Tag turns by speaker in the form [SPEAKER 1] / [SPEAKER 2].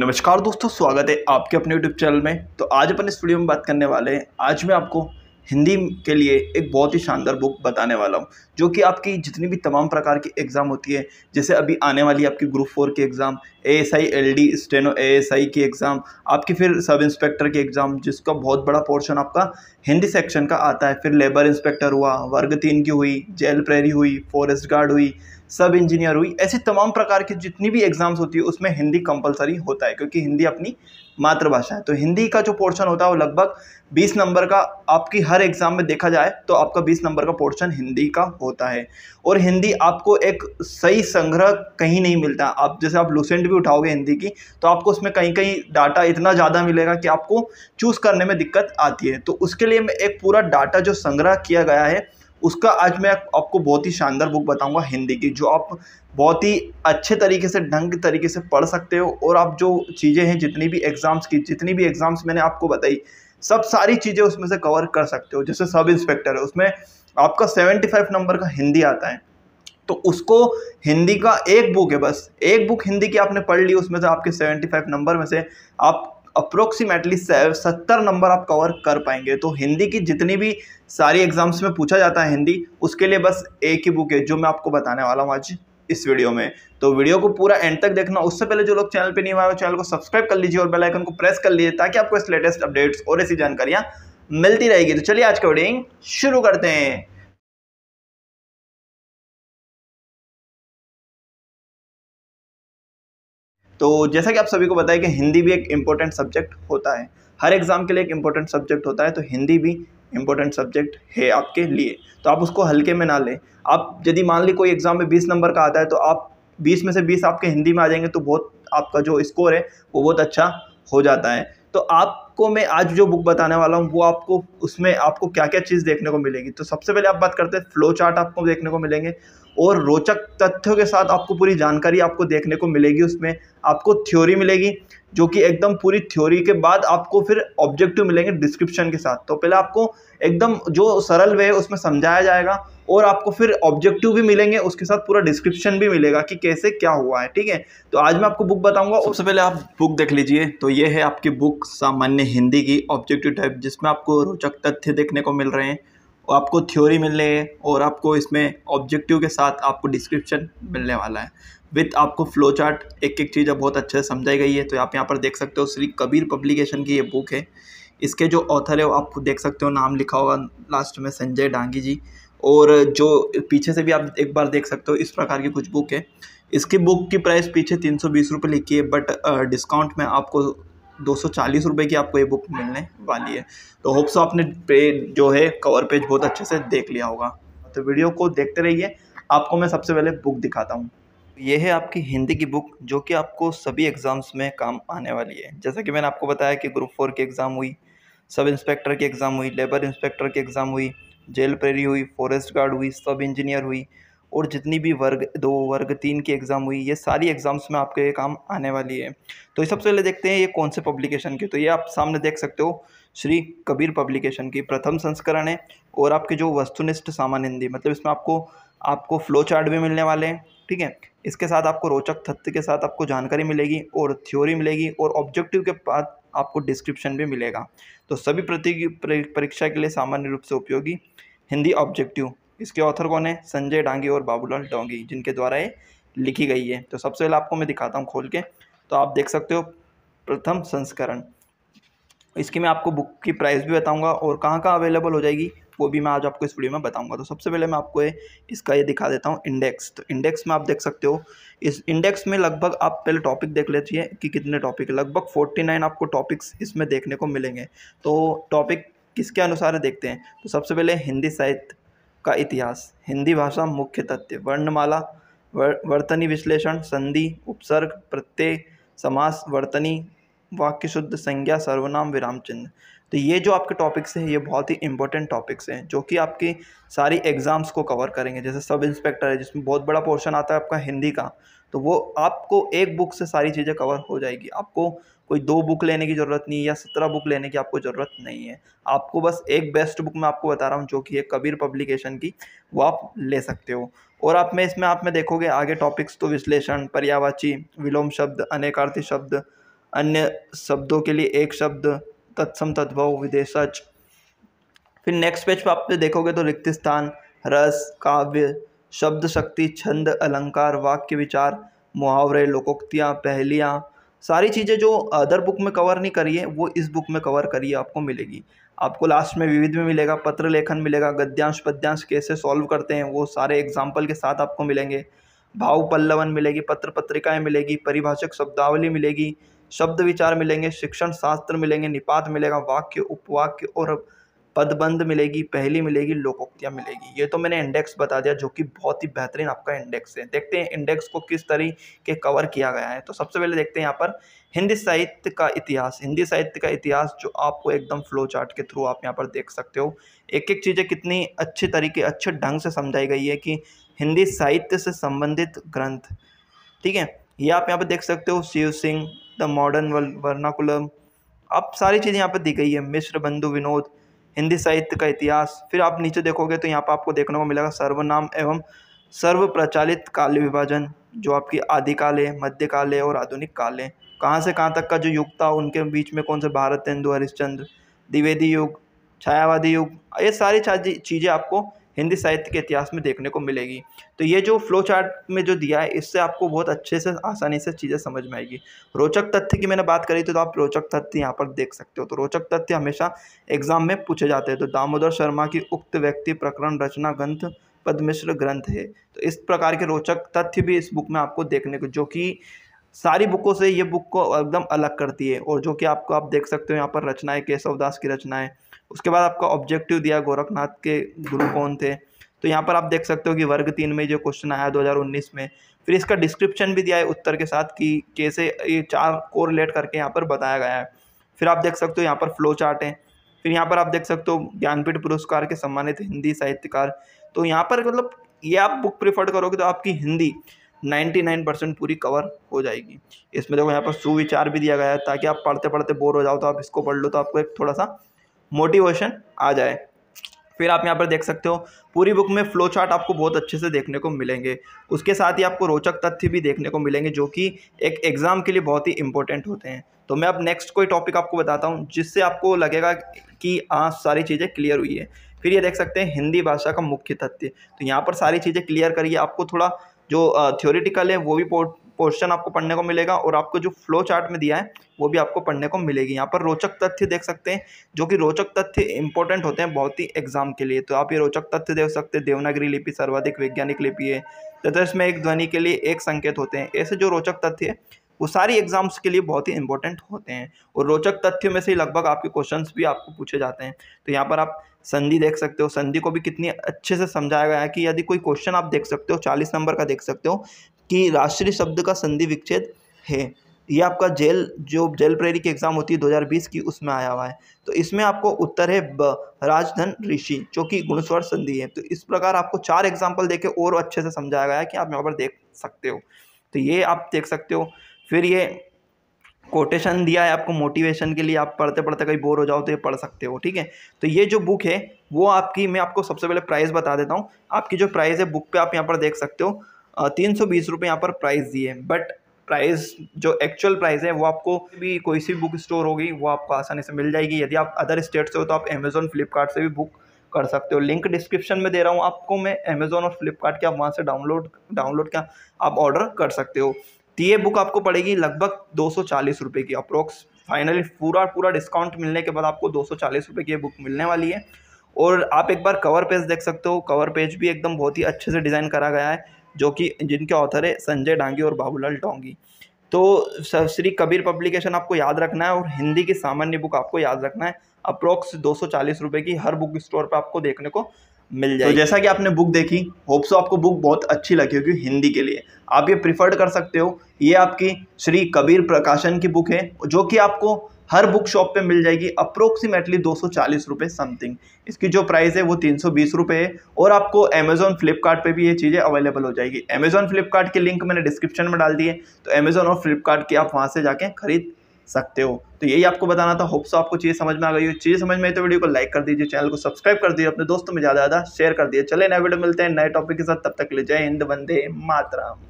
[SPEAKER 1] नमस्कार दोस्तों स्वागत है आपके अपने यूट्यूब चैनल में तो आज अपन इस वीडियो में बात करने वाले हैं आज मैं आपको हिंदी के लिए एक बहुत ही शानदार बुक बताने वाला हूँ जो कि आपकी जितनी भी तमाम प्रकार की एग्ज़ाम होती है जैसे अभी आने वाली आपकी ग्रुप फोर की exam A S I L D steno A S I की एग्ज़ाम आपकी फिर सब इंस्पेक्टर की एग्ज़ाम जिसका बहुत बड़ा पोर्शन आपका हिंदी सेक्शन का आता है फिर लेबर इंस्पेक्टर हुआ वर्ग तीन की हुई जेल प्रेरी हुई फॉरेस्ट गार्ड हुई सब इंजीनियर हुई ऐसे तमाम प्रकार की जितनी भी एग्ज़ाम्स होती है उसमें हिंदी कंपलसरी होता है क्योंकि हिंदी अपनी मातृभाषा है तो हिंदी का जो पोर्शन होता है वो लगभग 20 नंबर का आपकी हर एग्ज़ाम में देखा जाए तो आपका 20 नंबर का पोर्शन हिंदी का होता है और हिंदी आपको एक सही संग्रह कहीं नहीं मिलता आप जैसे आप लूसेंट भी उठाओगे हिंदी की तो आपको उसमें कहीं कहीं डाटा इतना ज़्यादा मिलेगा कि आपको चूज़ करने में दिक्कत आती है तो उसके लिए मैं एक पूरा डाटा जो संग्रह किया गया है उसका आज मैं आपको बहुत ही शानदार बुक बताऊंगा हिंदी की जो आप बहुत ही अच्छे तरीके से ढंग तरीके से पढ़ सकते हो और आप जो चीज़ें हैं जितनी भी एग्ज़ाम्स की जितनी भी एग्ज़ाम्स मैंने आपको बताई सब सारी चीज़ें उसमें से कवर कर सकते हो जैसे सब इंस्पेक्टर है उसमें आपका सेवेंटी फाइव नंबर का हिंदी आता है तो उसको हिंदी का एक बुक है बस एक बुक हिंदी की आपने पढ़ ली उसमें से आपके सेवेंटी फाइव नंबर में से आप अप्रोक्सीमेटली सत्तर नंबर आप कवर कर पाएंगे तो हिंदी की जितनी भी सारी एग्जाम्स में पूछा जाता है हिंदी उसके लिए बस एक ही बुक है जो मैं आपको बताने वाला हूँ आज इस वीडियो में तो वीडियो को पूरा एंड तक देखना उससे पहले जो लोग चैनल पे नहीं हुआ चैनल को सब्सक्राइब कर लीजिए और बेल आइकन को प्रेस कर लीजिए ताकि आपको इस लेटेस्ट अपडेट्स और ऐसी जानकारियाँ मिलती रहेगी तो चलिए आज का वीडियो शुरू करते हैं तो जैसा कि आप सभी को बताया कि हिंदी भी एक इम्पोर्टेंट सब्जेक्ट होता है हर एग्ज़ाम के लिए एक इम्पोर्टेंट सब्जेक्ट होता है तो हिंदी भी इम्पोर्टेंट सब्जेक्ट है आपके लिए तो आप उसको हल्के में ना लें आप यदि मान ली कोई एग्ज़ाम में बीस नंबर का आता है तो आप बीस में से बीस आपके हिंदी में आ जाएंगे तो बहुत आपका जो स्कोर है वो बहुत अच्छा हो जाता है तो आपको मैं आज जो बुक बताने वाला हूँ वो आपको उसमें आपको क्या क्या चीज़ देखने को मिलेगी तो सबसे पहले आप बात करते हैं फ्लो चार्ट आपको देखने को मिलेंगे और रोचक तथ्यों के साथ आपको पूरी जानकारी आपको देखने को मिलेगी उसमें आपको थ्योरी मिलेगी जो कि एकदम पूरी थ्योरी के बाद आपको फिर ऑब्जेक्टिव मिलेंगे डिस्क्रिप्शन के साथ तो पहले आपको एकदम जो सरल वे है उसमें समझाया जाएगा और आपको फिर ऑब्जेक्टिव भी मिलेंगे उसके साथ पूरा डिस्क्रिप्शन भी मिलेगा कि कैसे क्या हुआ है ठीक है तो आज मैं आपको बुक बताऊंगा सबसे पहले आप बुक देख लीजिए तो ये है आपकी बुक सामान्य हिंदी की ऑब्जेक्टिव टाइप जिसमें आपको रोचक तथ्य देखने को मिल रहे हैं आपको थ्योरी मिलने है और आपको इसमें ऑब्जेक्टिव के साथ आपको डिस्क्रिप्शन मिलने वाला है विथ आपको फ्लो चार्ट एक एक चीज़ बहुत अच्छे से समझाई गई है तो आप यहाँ पर देख सकते हो श्री कबीर पब्लिकेशन की ये बुक है इसके जो ऑथर है वो आप देख सकते हो नाम लिखा होगा लास्ट में संजय डांगी जी और जो पीछे से भी आप एक बार देख सकते हो इस प्रकार की कुछ बुक है इसकी बुक की प्राइस पीछे तीन सौ बीस रुपये लिखी है बट डिस्काउंट में आपको दो सौ चालीस रुपये की आपको ये बुक मिलने वाली है तो होप्स आपने पे जो है कवर पेज बहुत अच्छे से देख लिया होगा तो वीडियो को देखते रहिए आपको मैं सबसे पहले बुक दिखाता हूँ ये है आपकी हिंदी की बुक जो कि आपको सभी एग्ज़ाम्स में काम आने वाली है जैसा कि मैंने आपको बताया कि ग्रुप फोर की एग्ज़ाम हुई सब इंस्पेक्टर की एग्ज़ाम हुई लेबर इंस्पेक्टर की एग्ज़ाम हुई जेल प्रेरी हुई फॉरेस्ट गार्ड हुई सब इंजीनियर हुई और जितनी भी वर्ग दो वर्ग तीन की एग्ज़ाम हुई ये सारी एग्ज़ाम्स में आपके ये काम आने वाली है तो सबसे पहले देखते हैं ये कौन से पब्लिकेशन की तो ये आप सामने देख सकते हो श्री कबीर पब्लिकेशन की प्रथम संस्करण है और आपके जो वस्तुनिष्ठ सामान्य हिंदी मतलब इसमें आपको आपको फ्लो चार्ट भी मिलने वाले हैं ठीक है इसके साथ आपको रोचक तथ्य के साथ आपको जानकारी मिलेगी और थ्योरी मिलेगी और ऑब्जेक्टिव के बाद आपको डिस्क्रिप्शन भी मिलेगा तो सभी प्रति परीक्षा के लिए सामान्य रूप से उपयोगी हिंदी ऑब्जेक्टिव इसके ऑथर कौन है संजय डांगी और बाबूलाल डोंगी जिनके द्वारा ये लिखी गई है तो सबसे पहले आपको मैं दिखाता हूँ खोल के तो आप देख सकते हो प्रथम संस्करण इसकी मैं आपको बुक की प्राइस भी बताऊंगा और कहाँ कहाँ अवेलेबल हो जाएगी वो भी मैं आज आपको इस वीडियो में बताऊंगा तो सबसे पहले मैं आपको ये इसका ये दिखा देता हूँ इंडेक्स तो इंडेक्स में आप देख सकते हो इस इंडेक्स में लगभग आप पहले टॉपिक देख लेती है कि कितने टॉपिक लगभग फोर्टी नाइन आपको टॉपिक्स इसमें देखने को मिलेंगे तो टॉपिक किसके अनुसार देखते हैं तो सबसे पहले हिंदी साहित्य का इतिहास हिंदी भाषा मुख्य तथ्य वर्णमाला वर्तनी विश्लेषण संधि उपसर्ग प्रत्यय समास वर्तनी वाक्य शुद्ध संज्ञा सर्वनाम विराम चिन्ह तो ये जो आपके टॉपिक्स हैं ये बहुत ही इंपॉर्टेंट टॉपिक्स हैं जो कि आपकी सारी एग्ज़ाम्स को कवर करेंगे जैसे सब इंस्पेक्टर है जिसमें बहुत बड़ा पोर्शन आता है आपका हिंदी का तो वो आपको एक बुक से सारी चीज़ें कवर हो जाएगी आपको कोई दो बुक लेने की ज़रूरत नहीं है या सत्रह बुक लेने की आपको ज़रूरत नहीं है आपको बस एक बेस्ट बुक मैं आपको बता रहा हूँ जो कि है कबीर पब्लिकेशन की वो आप ले सकते हो और आप में इसमें आप में देखोगे आगे टॉपिक्स तो विश्लेषण पर्यावाची विलोम शब्द अनेकार्थी शब्द अन्य शब्दों के लिए एक शब्द तत्सम तद्भव विदेश फिर नेक्स्ट पेज पर आप देखोगे तो रिक्त स्थान रस काव्य शब्द शक्ति छंद अलंकार वाक्य विचार मुहावरे लोकोक्तियाँ पहलियाँ सारी चीज़ें जो अदर बुक में कवर नहीं करिए वो इस बुक में कवर करिए आपको मिलेगी आपको लास्ट में विविध में मिलेगा पत्र लेखन मिलेगा गद्यांश पद्यांश कैसे सॉल्व करते हैं वो सारे एग्जाम्पल के साथ आपको मिलेंगे भाव पल्लवन मिलेगी पत्र पत्रिकाएँ मिलेगी परिभाषक शब्दावली मिलेगी शब्द विचार मिलेंगे शिक्षण शास्त्र मिलेंगे निपात मिलेगा वाक्य उपवाक्य और पदबंध मिलेगी पहली मिलेगी लोकोक्तियाँ मिलेगी ये तो मैंने इंडेक्स बता दिया जो कि बहुत ही बेहतरीन आपका इंडेक्स है देखते हैं इंडेक्स को किस तरीके कवर किया गया है तो सबसे पहले देखते हैं यहाँ पर हिंदी साहित्य का इतिहास हिंदी साहित्य का इतिहास जो आपको एकदम फ्लो चार्ट के थ्रू आप यहाँ पर देख सकते हो एक एक चीज़ें कितनी अच्छे तरीके अच्छे ढंग से समझाई गई है कि हिंदी साहित्य से संबंधित ग्रंथ ठीक है ये आप यहाँ पर देख सकते हो Shiv Singh the modern vernacular आप सारी चीज़ें यहाँ पर दी गई है मिश्र बंधु विनोद हिंदी साहित्य का इतिहास फिर आप नीचे देखोगे तो यहाँ पर आपको देखने को मिलेगा सर्वनाम एवं सर्व प्रचालित काल विभाजन जो आपकी आदिकाल है मध्यकाल है और आधुनिक काल है कहाँ से कहाँ तक का जो युग था उनके बीच में कौन से भारत हिंदू हरिश्चंद्र द्विवेदी युग छायावादी युग ये सारी चीज़ें आपको हिंदी साहित्य के इतिहास में देखने को मिलेगी तो ये जो फ्लो चार्ट में जो दिया है इससे आपको बहुत अच्छे से आसानी से चीज़ें समझ में आएगी रोचक तथ्य की मैंने बात करी थी तो आप रोचक तथ्य यहाँ पर देख सकते हो तो रोचक तथ्य हमेशा एग्जाम में पूछे जाते हैं तो दामोदर शर्मा की उक्त व्यक्ति प्रकरण रचना ग्रंथ पद्मिश्र ग्रंथ है तो इस प्रकार के रोचक तथ्य भी इस बुक में आपको देखने को जो कि सारी बुकों से ये बुक को एकदम अलग करती है और जो कि आपको आप देख सकते हो यहाँ पर रचनाएं केशव दास की रचनाएं उसके बाद आपका ऑब्जेक्टिव दिया गोरखनाथ के गुरु कौन थे तो यहाँ पर आप देख सकते हो कि वर्ग तीन में जो क्वेश्चन आया 2019 में फिर इसका डिस्क्रिप्शन भी दिया है उत्तर के साथ कि कैसे ये चार को रिलेट करके यहाँ पर बताया गया है फिर आप देख सकते हो यहाँ पर फ्लो चार्ट है फिर यहाँ पर आप देख सकते हो ज्ञानपीठ पुरस्कार के सम्मानित हिंदी साहित्यकार तो यहाँ पर मतलब ये आप बुक प्रिफर्ड करोगे तो आपकी हिंदी 99 परसेंट पूरी कवर हो जाएगी इसमें देखो यहाँ पर सुविचार भी दिया गया है ताकि आप पढ़ते पढ़ते बोर हो जाओ तो आप इसको पढ़ लो तो आपको एक थोड़ा सा मोटिवेशन आ जाए फिर आप यहाँ पर देख सकते हो पूरी बुक में फ्लो चार्ट आपको बहुत अच्छे से देखने को मिलेंगे उसके साथ ही आपको रोचक तथ्य भी देखने को मिलेंगे जो कि एक एग्ज़ाम के लिए बहुत ही इंपॉर्टेंट होते हैं तो मैं अब नेक्स्ट कोई टॉपिक आपको बताता हूँ जिससे आपको लगेगा कि हाँ सारी चीज़ें क्लियर हुई है फिर ये देख सकते हैं हिंदी भाषा का मुख्य तथ्य तो यहाँ पर सारी चीज़ें क्लियर करिए आपको थोड़ा जो थ्योरिटिकल है वो भी क्वेश्चन आपको पढ़ने को मिलेगा और आपको जो फ्लो चार्ट में दिया है वो भी आपको पढ़ने को मिलेगी यहाँ पर रोचक तथ्य देख सकते हैं जो कि रोचक तथ्य इंपॉर्टेंट होते हैं बहुत ही एग्जाम के लिए तो आप ये रोचक तथ्य देख सकते हैं देवनागरी लिपि सर्वाधिक वैज्ञानिक लिपि है तथा तो इसमें एक ध्वनि के लिए एक संकेत होते हैं ऐसे जो रोचक तथ्य है वो सारी एग्जाम्स के लिए बहुत ही इंपॉर्टेंट होते हैं और रोचक तथ्य में से ही लगभग आपके क्वेश्चन भी आपको पूछे जाते हैं तो यहाँ पर आप संधि देख सकते हो संधि को भी कितनी अच्छे से समझाया गया है कि यदि कोई क्वेश्चन आप देख सकते हो चालीस नंबर का देख सकते हो कि राष्ट्रीय शब्द का संधि विच्छेद है ये आपका जेल जो जेल प्रेरी की एग्ज़ाम होती है 2020 की उसमें आया हुआ है तो इसमें आपको उत्तर है ब राजधन ऋषि जो कि गुणस्वर संधि है तो इस प्रकार आपको चार एग्जाम्पल देके और अच्छे से समझाया गया है कि आप यहाँ पर देख सकते हो तो ये आप देख सकते हो फिर ये कोटेशन दिया है आपको मोटिवेशन के लिए आप पढ़ते पढ़ते कहीं बोर हो जाओ तो ये पढ़ सकते हो ठीक है तो ये जो बुक है वो आपकी मैं आपको सबसे पहले प्राइस बता देता हूँ आपकी जो प्राइस है बुक पे आप यहाँ पर देख सकते हो तीन सौ बीस रुपये यहाँ पर प्राइस दिए बट प्राइस जो एक्चुअल प्राइस है वो आपको भी कोई सी बुक स्टोर होगी वो आपको आसानी से मिल जाएगी यदि आप अदर स्टेट से हो तो आप अमेज़ोन फ्लिपकार्ट से भी बुक कर सकते हो लिंक डिस्क्रिप्शन में दे रहा हूँ आपको मैं अमेज़ोन और फ्लिपकार्ट के आप वहाँ से डाउनलोड डाउनलोड क्या आप ऑर्डर कर सकते हो तो ये बुक आपको पड़ेगी लगभग दो सौ चालीस रुपये की अप्रोक्स फाइनली पूरा पूरा डिस्काउंट मिलने के बाद आपको दो सौ चालीस रुपये की ये बुक मिलने वाली है और आप एक बार कवर पेज देख सकते हो कवर पेज भी एकदम बहुत ही अच्छे से डिज़ाइन करा गया है जो कि जिनके ऑथर है संजय डांगी और बाबूलाल डोंगी तो श्री कबीर पब्लिकेशन आपको याद रखना है और हिंदी की सामान्य बुक आपको याद रखना है अप्रोक्स दो सौ रुपये की हर बुक स्टोर पर आपको देखने को मिल जाए तो जैसा कि आपने बुक देखी होप्सो आपको बुक बहुत अच्छी लगी होगी हिंदी के लिए आप ये प्रिफर्ड कर सकते हो ये आपकी श्री कबीर प्रकाशन की बुक है जो कि आपको हर बुक शॉप पे मिल जाएगी अप्रोक्सीमेटली दो सौ समथिंग इसकी जो प्राइस है वो तीन सौ है और आपको अमेज़ॉन फ्लिपकार्ट पे भी ये चीज़ें अवेलेबल हो जाएगी अमेज़ॉन फ्लिपकार्ट की लिंक मैंने डिस्क्रिप्शन में डाल दी है तो अमेज़ॉन और फ्लिपकार्ट की आप वहाँ से जाके खरीद सकते हो तो यही आपको बताना था होप्स तो आपको चीज़ समझ में आ गई हो चीज़ समझ में आई तो वीडियो को लाइक कर दीजिए चैनल को सब्सक्राइब कर दीजिए अपने दोस्तों में ज़्यादा ज़्यादा शेयर कर दिए चले नए वीडियो मिलते हैं नए टॉपिक के साथ तब तक ले जाए हिंद वंदे मातराम